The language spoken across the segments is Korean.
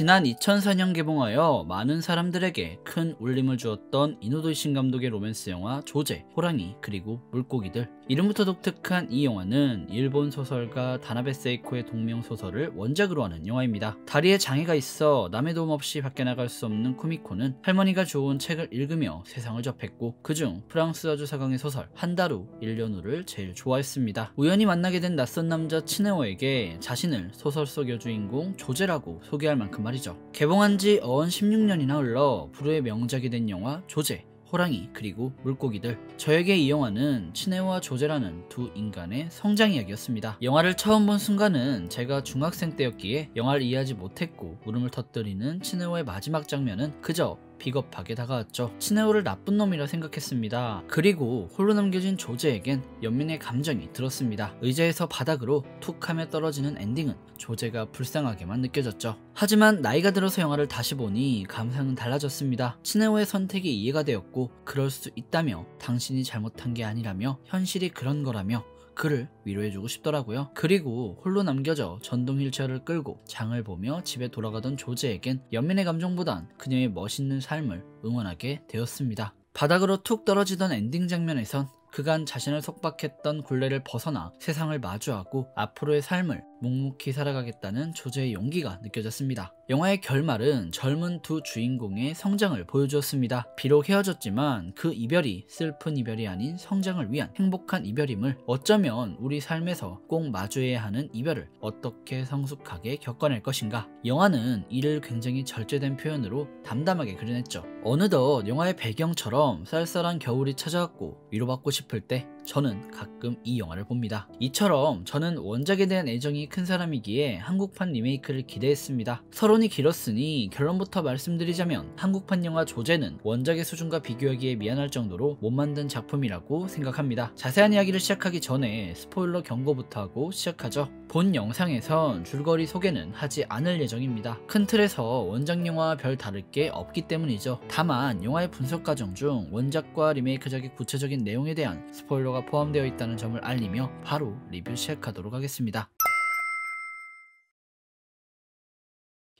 지난 2004년 개봉하여 많은 사람들에게 큰 울림을 주었던 이노도이신 감독의 로맨스 영화 조제, 호랑이, 그리고 물고기들. 이름부터 독특한 이 영화는 일본 소설가 다나베 세이코의 동명 소설을 원작으로 하는 영화입니다. 다리에 장애가 있어 남의 도움 없이 밖에 나갈 수 없는 쿠미코는 할머니가 좋은 책을 읽으며 세상을 접했고 그중 프랑스 아주사강의 소설 한달루 1년 후를 제일 좋아했습니다. 우연히 만나게 된 낯선 남자 치네오에게 자신을 소설 속 여주인공 조제라고 소개할 만큼 말이죠. 개봉한 지 어언 16년이나 흘러 불후의 명작이 된 영화 조제, 호랑이 그리고 물고기들 저에게 이 영화는 친애와 조제라는 두 인간의 성장 이야기였습니다 영화를 처음 본 순간은 제가 중학생 때였기에 영화를 이해하지 못했고 울음을 터뜨리는 친애와의 마지막 장면은 그저 비겁하게 다가왔죠. 스네오를 나쁜 놈이라 생각했습니다. 그리고 홀로 남겨진 조제에겐 연민의 감정이 들었습니다. 의자에서 바닥으로 툭 하며 떨어지는 엔딩은 조제가 불쌍하게만 느껴졌죠. 하지만 나이가 들어서 영화를 다시 보니 감상은 달라졌습니다. 스네오의 선택이 이해가 되었고 그럴 수 있다며 당신이 잘못한 게 아니라며 현실이 그런 거라며 그를 위로해주고 싶더라고요. 그리고 홀로 남겨져 전동 휠체어를 끌고 장을 보며 집에 돌아가던 조제에겐 연민의 감정보단 그녀의 멋있는 삶을 응원하게 되었습니다. 바닥으로 툭 떨어지던 엔딩 장면에선 그간 자신을 속박했던 굴레를 벗어나 세상을 마주하고 앞으로의 삶을 묵묵히 살아가겠다는 조제의 용기가 느껴졌습니다. 영화의 결말은 젊은 두 주인공의 성장을 보여주었습니다. 비록 헤어졌지만 그 이별이 슬픈 이별이 아닌 성장을 위한 행복한 이별임을 어쩌면 우리 삶에서 꼭 마주해야 하는 이별을 어떻게 성숙하게 겪어낼 것인가. 영화는 이를 굉장히 절제된 표현으로 담담하게 그려냈죠. 어느덧 영화의 배경처럼 쌀쌀한 겨울이 찾아왔고 위로받고 싶을 때 저는 가끔 이 영화를 봅니다. 이처럼 저는 원작에 대한 애정이 큰 사람이기에 한국판 리메이크를 기대했습니다. 서론이 길었으니 결론부터 말씀드리자면 한국판 영화 조제는 원작의 수준과 비교하기에 미안할 정도로 못 만든 작품이라고 생각합니다. 자세한 이야기를 시작하기 전에 스포일러 경고부터 하고 시작하죠. 본 영상에선 줄거리 소개는 하지 않을 예정입니다. 큰 틀에서 원작 영화와 별 다를 게 없기 때문이죠. 다만 영화의 분석 과정 중 원작과 리메이크작의 구체적인 내용에 대한 스포일러가 포함되어 있다는 점을 알리며 바로 리뷰 시작하도록 하겠습니다.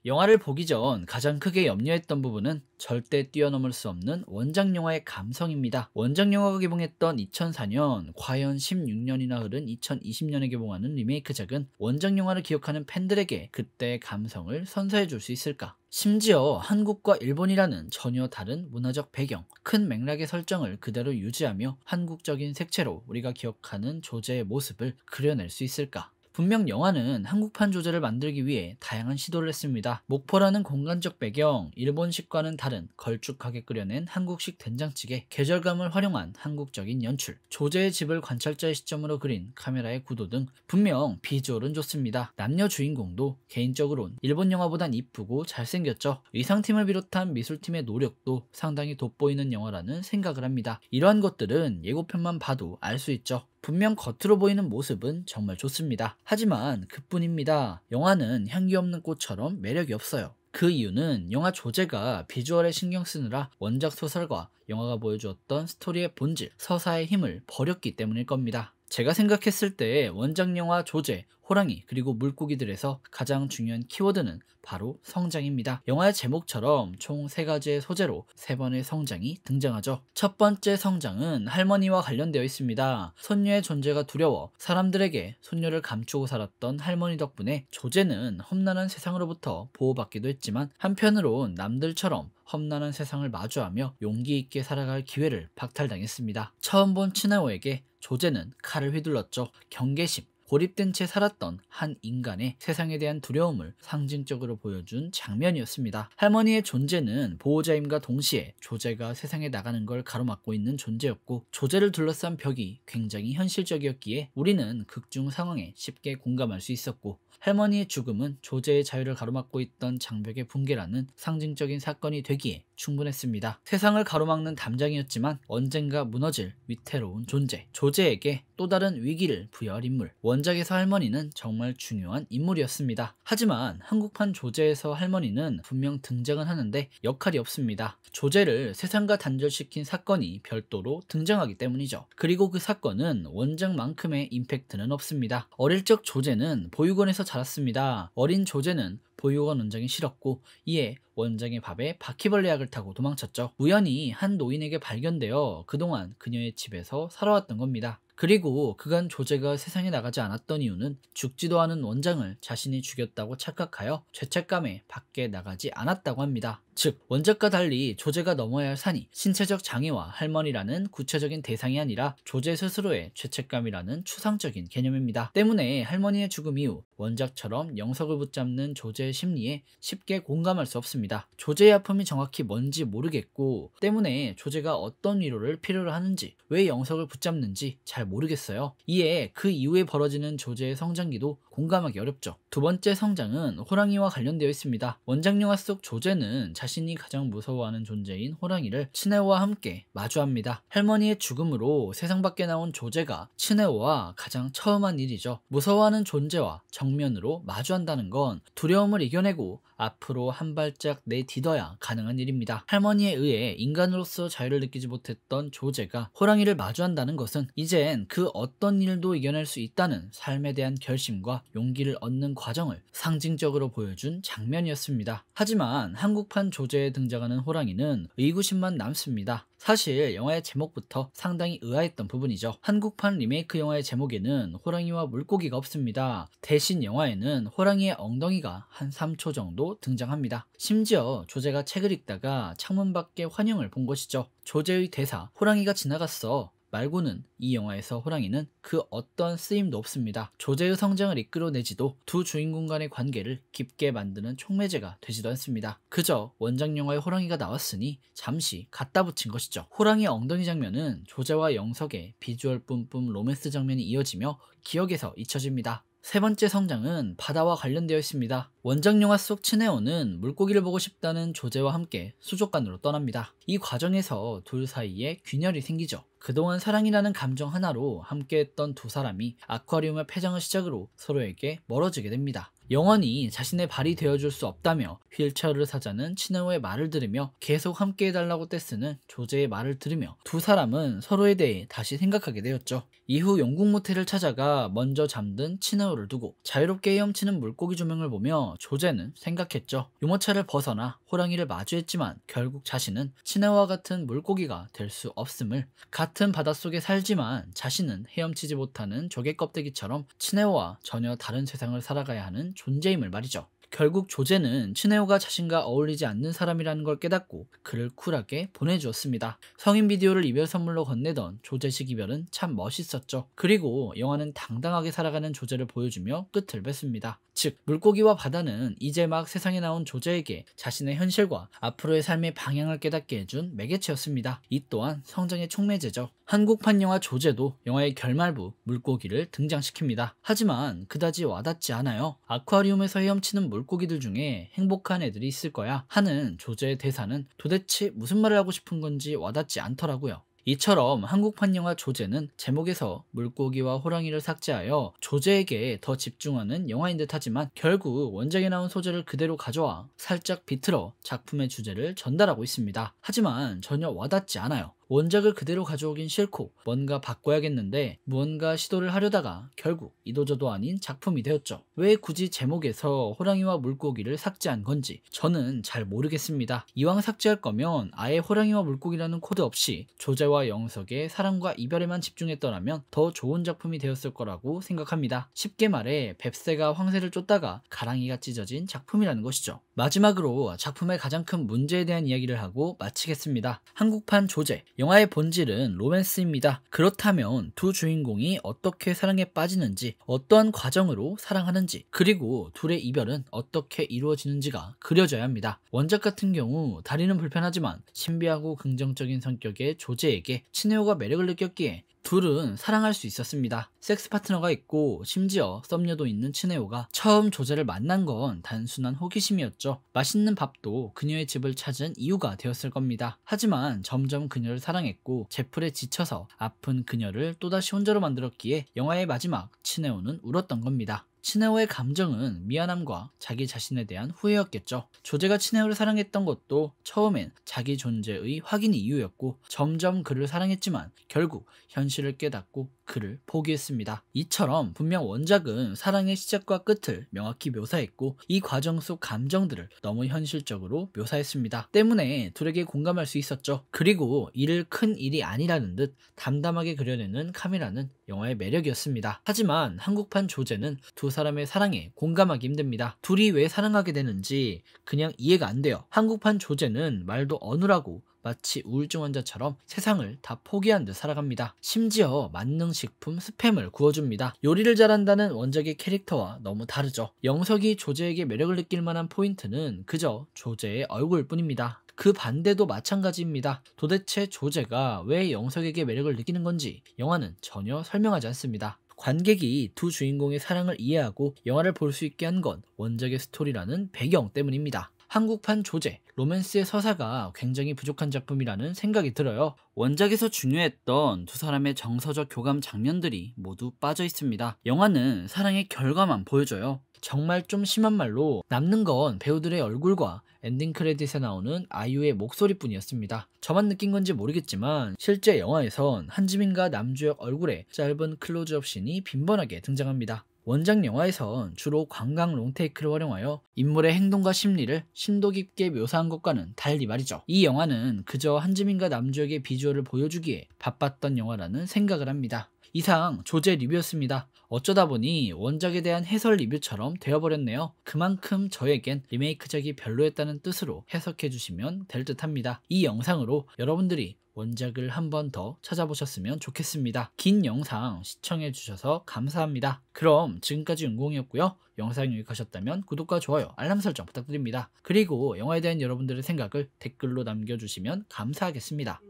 영화를 보기 전 가장 크게 염려했던 부분은 절대 뛰어넘을 수 없는 원작 영화의 감성입니다. 원작 영화가 개봉했던 2004년, 과연 16년이나 흐른 2020년에 개봉하는 리메이크작은 원작 영화를 기억하는 팬들에게 그때의 감성을 선사해 줄 수 있을까? 심지어 한국과 일본이라는 전혀 다른 문화적 배경, 큰 맥락의 설정을 그대로 유지하며 한국적인 색채로 우리가 기억하는 조제의 모습을 그려낼 수 있을까? 분명 영화는 한국판 조제를 만들기 위해 다양한 시도를 했습니다. 목포라는 공간적 배경, 일본식과는 다른 걸쭉하게 끓여낸 한국식 된장찌개, 계절감을 활용한 한국적인 연출, 조제의 집을 관찰자의 시점으로 그린 카메라의 구도 등 분명 비주얼은 좋습니다. 남녀 주인공도 개인적으론 일본 영화보단 이쁘고 잘생겼죠. 의상팀을 비롯한 미술팀의 노력도 상당히 돋보이는 영화라는 생각을 합니다. 이러한 것들은 예고편만 봐도 알 수 있죠. 분명 겉으로 보이는 모습은 정말 좋습니다. 하지만 그뿐입니다. 영화는 향기 없는 꽃처럼 매력이 없어요. 그 이유는 영화 조제가 비주얼에 신경 쓰느라 원작 소설과 영화가 보여주었던 스토리의 본질, 서사의 힘을 버렸기 때문일 겁니다. 제가 생각했을 때 원작 영화 조제, 호랑이, 그리고 물고기들에서 가장 중요한 키워드는 바로 성장입니다. 영화의 제목처럼 총 세 가지의 소재로 세 번의 성장이 등장하죠. 첫 번째 성장은 할머니와 관련되어 있습니다. 손녀의 존재가 두려워 사람들에게 손녀를 감추고 살았던 할머니 덕분에 조제는 험난한 세상으로부터 보호받기도 했지만 한편으론 남들처럼 험난한 세상을 마주하며 용기 있게 살아갈 기회를 박탈당했습니다. 처음 본 치나오에게 조제는 칼을 휘둘렀죠. 경계심, 고립된 채 살았던 한 인간의 세상에 대한 두려움을 상징적으로 보여준 장면이었습니다. 할머니의 존재는 보호자임과 동시에 조제가 세상에 나가는 걸 가로막고 있는 존재였고 조제를 둘러싼 벽이 굉장히 현실적이었기에 우리는 극중 상황에 쉽게 공감할 수 있었고 할머니의 죽음은 조제의 자유를 가로막고 있던 장벽의 붕괴라는 상징적인 사건이 되기에 충분했습니다. 세상을 가로막는 담장이었지만 언젠가 무너질 위태로운 존재, 조제에게 또 다른 위기를 부여할 인물. 원작에서 할머니는 정말 중요한 인물이었습니다. 하지만 한국판 조제에서 할머니는 분명 등장은 하는데 역할이 없습니다. 조제를 세상과 단절시킨 사건이 별도로 등장하기 때문이죠. 그리고 그 사건은 원작만큼의 임팩트는 없습니다. 어릴 적 조제는 보육원에서 자랐습니다. 어린 조제는 보육원 원장이 싫었고 이에 원장의 밥에 바퀴벌레 약을 타고 도망쳤죠. 우연히 한 노인에게 발견되어 그동안 그녀의 집에서 살아왔던 겁니다. 그리고 그간 조제가 세상에 나가지 않았던 이유는 죽지도 않은 원장을 자신이 죽였다고 착각하여 죄책감에 밖에 나가지 않았다고 합니다. 즉 원작과 달리 조제가 넘어야 할 산이 신체적 장애와 할머니라는 구체적인 대상이 아니라 조제 스스로의 죄책감이라는 추상적인 개념입니다. 때문에 할머니의 죽음 이후 원작처럼 영석을 붙잡는 조제의 심리에 쉽게 공감할 수 없습니다. 조제의 아픔이 정확히 뭔지 모르겠고 때문에 조제가 어떤 위로를 필요로 하는지 왜 영석을 붙잡는지 잘 모르겠어요. 이에 그 이후에 벌어지는 조제의 성장기도 공감하기 어렵죠. 두 번째 성장은 호랑이와 관련되어 있습니다. 원작 영화 속 조제는 자신 자신이 가장 무서워하는 존재인 호랑이를 친애와 함께 마주합니다. 할머니의 죽음으로 세상 밖에 나온 조제가 친애와 가장 처음 한 일이죠. 무서워하는 존재와 정면으로 마주한다는 건 두려움을 이겨내고 앞으로 한 발짝 내딛어야 가능한 일입니다. 할머니에 의해 인간으로서 자유를 느끼지 못했던 조제가 호랑이를 마주한다는 것은 이젠 그 어떤 일도 이겨낼 수 있다는 삶에 대한 결심과 용기를 얻는 과정을 상징적으로 보여준 장면이었습니다. 하지만 한국판 조제에 등장하는 호랑이는 의구심만 남습니다. 사실 영화의 제목부터 상당히 의아했던 부분이죠. 한국판 리메이크 영화의 제목에는 호랑이와 물고기가 없습니다. 대신 영화에는 호랑이의 엉덩이가 한 3초 정도 등장합니다. 심지어 조제가 책을 읽다가 창문 밖에 환영을 본 것이죠. 조제의 대사, 호랑이가 지나갔어. 말고는 이 영화에서 호랑이는 그 어떤 쓰임도 없습니다. 조제의 성장을 이끌어내지도 두 주인공 간의 관계를 깊게 만드는 촉매제가 되지도 않습니다. 그저 원작 영화의 호랑이가 나왔으니 잠시 갖다 붙인 것이죠. 호랑이 엉덩이 장면은 조제와 영석의 비주얼 뿜뿜 로맨스 장면이 이어지며 기억에서 잊혀집니다. 세 번째 성장은 바다와 관련되어 있습니다. 원작 영화 속 츠네오는 물고기를 보고 싶다는 조제와 함께 수족관으로 떠납니다. 이 과정에서 둘 사이에 균열이 생기죠. 그동안 사랑이라는 감정 하나로 함께했던 두 사람이 아쿠아리움의 폐장을 시작으로 서로에게 멀어지게 됩니다. 영원히 자신의 발이 되어줄 수 없다며 휠체어를 사자는 친네오의 말을 들으며 계속 함께해달라고 떼쓰는 조제의 말을 들으며 두 사람은 서로에 대해 다시 생각하게 되었죠. 이후 영국 모텔을 찾아가 먼저 잠든 친네오를 두고 자유롭게 헤엄치는 물고기 조명을 보며 조제는 생각했죠. 유모차를 벗어나 호랑이를 마주했지만 결국 자신은 친네와 같은 물고기가 될 수 없음을 같은 바닷속에 살지만 자신은 헤엄치지 못하는 조개 껍데기처럼 친네와 전혀 다른 세상을 살아가야 하는 존재임을 말이죠. 결국 조제는 츠네오가 자신과 어울리지 않는 사람이라는 걸 깨닫고 그를 쿨하게 보내주었습니다. 성인 비디오를 이별 선물로 건네던 조제식 이별은 참 멋있었죠. 그리고 영화는 당당하게 살아가는 조제를 보여주며 끝을 맺습니다. 즉 물고기와 바다는 이제 막 세상에 나온 조제에게 자신의 현실과 앞으로의 삶의 방향을 깨닫게 해준 매개체였습니다. 이 또한 성장의 촉매제죠. 한국판 영화 조제도 영화의 결말부 물고기를 등장시킵니다. 하지만 그다지 와닿지 않아요. 아쿠아리움에서 헤엄치는 물 물고기들 중에 행복한 애들이 있을 거야 하는 조제의 대사는 도대체 무슨 말을 하고 싶은 건지 와닿지 않더라고요. 이처럼 한국판 영화 조제는 제목에서 물고기와 호랑이를 삭제하여 조제에게 더 집중하는 영화인 듯 하지만 결국 원작에 나온 소재를 그대로 가져와 살짝 비틀어 작품의 주제를 전달하고 있습니다. 하지만 전혀 와닿지 않아요. 원작을 그대로 가져오긴 싫고 뭔가 바꿔야겠는데 무언가 시도를 하려다가 결국 이도저도 아닌 작품이 되었죠. 왜 굳이 제목에서 호랑이와 물고기를 삭제한 건지 저는 잘 모르겠습니다. 이왕 삭제할 거면 아예 호랑이와 물고기라는 코드 없이 조제와 영석의 사랑과 이별에만 집중했더라면 더 좋은 작품이 되었을 거라고 생각합니다. 쉽게 말해 뱁새가 황새를 쫓다가 가랑이가 찢어진 작품이라는 것이죠. 마지막으로 작품의 가장 큰 문제에 대한 이야기를 하고 마치겠습니다. 한국판 조제, 영화의 본질은 로맨스입니다. 그렇다면 두 주인공이 어떻게 사랑에 빠지는지, 어떠한 과정으로 사랑하는지, 그리고 둘의 이별은 어떻게 이루어지는지가 그려져야 합니다. 원작 같은 경우 다리는 불편하지만 신비하고 긍정적인 성격의 조제에게 친애호가 매력을 느꼈기에 둘은 사랑할 수 있었습니다. 섹스 파트너가 있고 심지어 썸녀도 있는 친해오가 처음 조제를 만난 건 단순한 호기심이었죠. 맛있는 밥도 그녀의 집을 찾은 이유가 되었을 겁니다. 하지만 점점 그녀를 사랑했고 제풀에 지쳐서 아픈 그녀를 또다시 혼자로 만들었기에 영화의 마지막 친해오는 울었던 겁니다. 치네오의 감정은 미안함과 자기 자신에 대한 후회였겠죠. 조제가 치네오를 사랑했던 것도 처음엔 자기 존재의 확인 이유였고 점점 그를 사랑했지만 결국 현실을 깨닫고 그를 포기했습니다. 이처럼 분명 원작은 사랑의 시작과 끝을 명확히 묘사했고 이 과정 속 감정들을 너무 현실적으로 묘사했습니다. 때문에 둘에게 공감할 수 있었죠. 그리고 이를 큰 일이 아니라는 듯 담담하게 그려내는 카메라는 영화의 매력이었습니다. 하지만 한국판 조제는 두 사람의 사랑에 공감하기 힘듭니다. 둘이 왜 사랑하게 되는지 그냥 이해가 안 돼요. 한국판 조제는 말도 어눌하고 마치 우울증 환자처럼 세상을 다 포기한 듯 살아갑니다. 심지어 만능식품 스팸을 구워줍니다. 요리를 잘한다는 원작의 캐릭터와 너무 다르죠. 영석이 조제에게 매력을 느낄 만한 포인트는 그저 조제의 얼굴 뿐입니다. 그 반대도 마찬가지입니다. 도대체 조제가 왜 영석에게 매력을 느끼는 건지 영화는 전혀 설명하지 않습니다. 관객이 두 주인공의 사랑을 이해하고 영화를 볼 수 있게 한 건 원작의 스토리라는 배경 때문입니다. 한국판 조제, 로맨스의 서사가 굉장히 부족한 작품이라는 생각이 들어요. 원작에서 중요했던 두 사람의 정서적 교감 장면들이 모두 빠져 있습니다. 영화는 사랑의 결과만 보여줘요. 정말 좀 심한 말로 남는 건 배우들의 얼굴과 엔딩 크레딧에 나오는 아이유의 목소리뿐이었습니다. 저만 느낀 건지 모르겠지만 실제 영화에선 한지민과 남주혁 얼굴에 짧은 클로즈업 씬이 빈번하게 등장합니다. 원작 영화에선 주로 관광 롱테이크를 활용하여 인물의 행동과 심리를 심도 깊게 묘사한 것과는 달리 말이죠. 이 영화는 그저 한지민과 남주혁의 비주얼을 보여주기에 바빴던 영화라는 생각을 합니다. 이상 조제 리뷰였습니다. 어쩌다 보니 원작에 대한 해설 리뷰처럼 되어버렸네요. 그만큼 저에겐 리메이크작이 별로였다는 뜻으로 해석해 주시면 될 듯합니다. 이 영상으로 여러분들이 원작을 한 번 더 찾아보셨으면 좋겠습니다. 긴 영상 시청해주셔서 감사합니다. 그럼 지금까지 윤공이었고요. 영상이 유익하셨다면 구독과 좋아요, 알람 설정 부탁드립니다. 그리고 영화에 대한 여러분들의 생각을 댓글로 남겨주시면 감사하겠습니다.